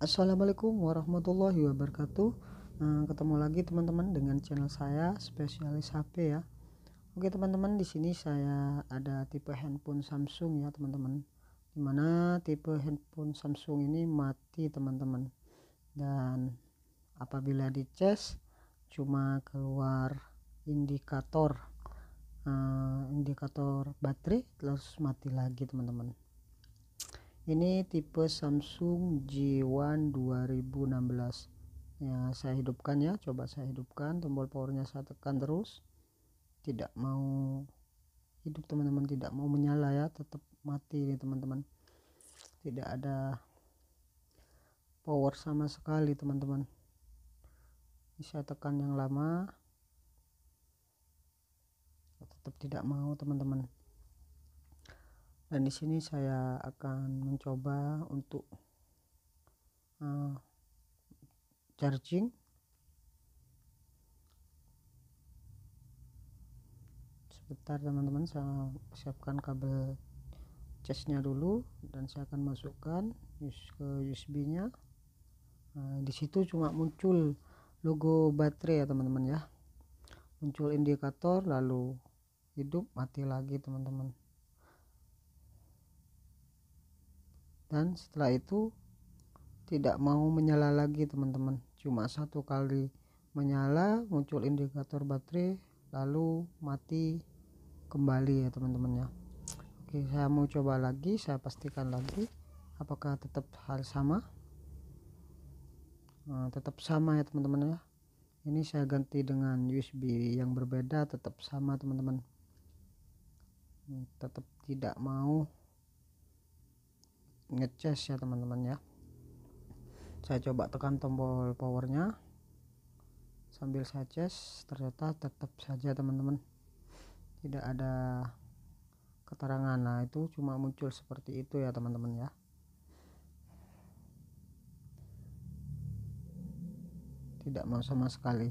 Assalamualaikum warahmatullahi wabarakatuh eh, ketemu lagi teman-teman dengan channel saya spesialis HP ya Oke teman-teman di sini saya ada tipe handphone Samsung ya teman-teman dimana tipe handphone Samsung ini mati teman-teman dan apabila di chest cuma keluar indikator uh, indikator baterai terus mati lagi teman-teman ini tipe Samsung J1 2016 ya saya hidupkan ya coba saya hidupkan tombol powernya saya tekan terus tidak mau hidup teman-teman tidak mau menyala ya tetap mati nih teman-teman tidak ada power sama sekali teman-teman saya tekan yang lama tetap tidak mau teman-teman dan di sini saya akan mencoba untuk uh, charging sebentar teman-teman saya siapkan kabel casnya dulu dan saya akan masukkan ke USB nya nah, eh, di situ cuma muncul logo baterai ya teman-teman ya muncul indikator lalu hidup mati lagi teman-teman dan setelah itu tidak mau menyala lagi teman-teman cuma satu kali menyala muncul indikator baterai lalu mati kembali ya teman-teman ya oke saya mau coba lagi saya pastikan lagi apakah tetap hal sama Eh, tetap sama ya teman-teman ya ini saya ganti dengan USB yang berbeda tetap sama teman-teman tetap tidak mau ngecas ya teman-teman ya saya coba tekan tombol powernya sambil saya cas ternyata tetap saja teman-teman tidak ada keterangan nah itu cuma muncul seperti itu ya teman-teman ya tidak mau sama sekali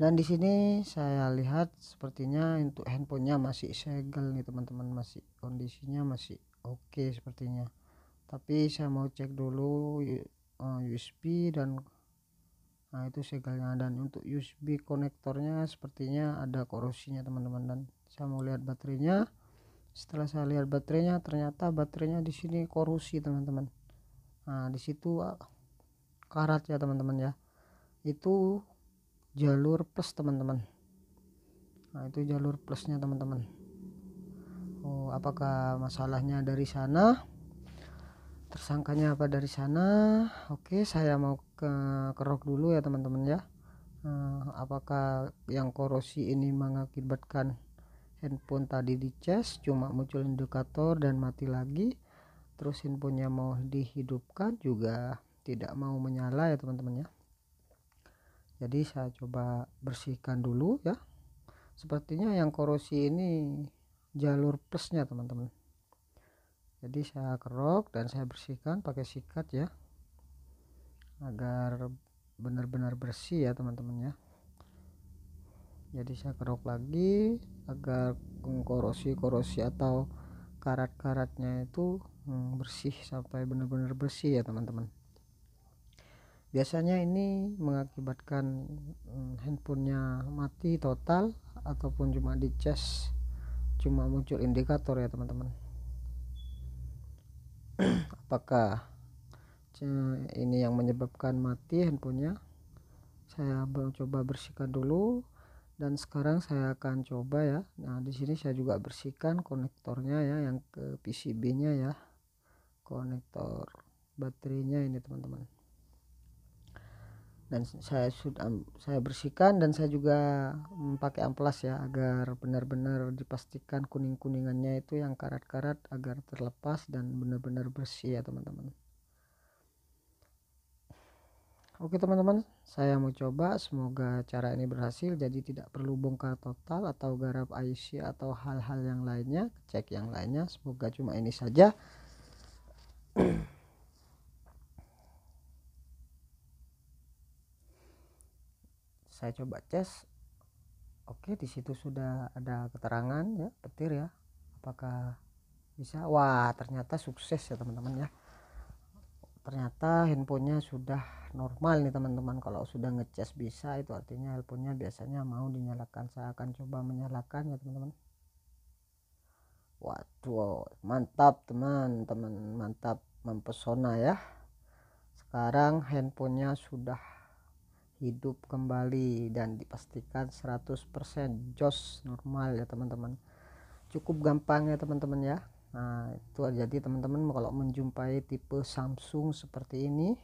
dan di sini saya lihat sepertinya untuk handphonenya masih segel nih teman-teman masih kondisinya masih oke okay sepertinya tapi saya mau cek dulu eh, USB dan nah itu segelnya dan untuk USB konektornya sepertinya ada korosinya teman-teman dan saya mau lihat baterainya setelah saya lihat baterainya ternyata baterainya di sini korosi teman-teman nah di situ ah, karat ya teman-teman ya itu jalur plus teman-teman nah itu jalur plusnya teman-teman Oh apakah masalahnya dari sana tersangkanya apa dari sana Oke saya mau ke kerok dulu ya teman-teman ya eh, apakah yang korosi ini mengakibatkan handphone tadi dicas cuma muncul indikator dan mati lagi terus handphonenya mau dihidupkan juga tidak mau menyala ya teman-teman ya jadi saya coba bersihkan dulu ya sepertinya yang korosi ini jalur plusnya teman-teman jadi saya kerok dan saya bersihkan pakai sikat ya agar benar-benar bersih ya teman-teman ya jadi saya kerok lagi agar korosi-korosi atau karat-karatnya itu hmm, bersih sampai benar-benar bersih ya teman-teman biasanya ini mengakibatkan mm, handphonenya mati total ataupun cuma di charge cuma muncul indikator ya teman-teman apakah ini yang menyebabkan mati handphonenya saya coba bersihkan dulu dan sekarang saya akan coba ya nah di sini saya juga bersihkan konektornya ya yang ke PCB nya ya konektor baterainya ini teman-teman dan saya sudah saya bersihkan dan saya juga memakai amplas ya agar benar-benar dipastikan kuning-kuningannya itu yang karat-karat agar terlepas dan benar-benar bersih ya teman-teman Oke teman-teman saya mau coba semoga cara ini berhasil jadi tidak perlu bongkar total atau garap IC atau hal-hal yang lainnya cek yang lainnya semoga cuma ini saja saya coba cek oke di situ sudah ada keterangan ya petir ya apakah bisa wah ternyata sukses ya teman-teman ya ternyata handphonenya sudah normal nih teman-teman kalau sudah ngecas bisa itu artinya handphonenya biasanya mau dinyalakan saya akan coba menyalakan ya teman-teman waduh mantap teman-teman mantap mempesona ya sekarang handphonenya sudah hidup kembali dan dipastikan 100% jos normal ya teman-teman cukup gampang ya teman-teman ya nah itu jadi teman-teman kalau menjumpai tipe Samsung seperti ini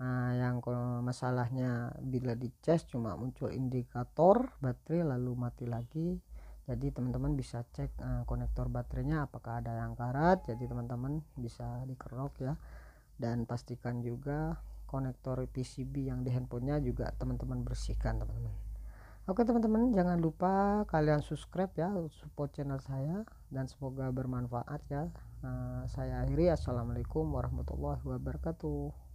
nah, yang kalau masalahnya bila di dicas cuma muncul indikator baterai lalu mati lagi jadi teman-teman bisa cek uh, konektor baterainya apakah ada yang karat jadi teman-teman bisa dikerok ya dan pastikan juga konektor PCB yang di handphonenya juga teman-teman bersihkan teman-teman oke teman-teman jangan lupa kalian subscribe ya support channel saya dan semoga bermanfaat ya nah, saya akhiri assalamualaikum warahmatullahi wabarakatuh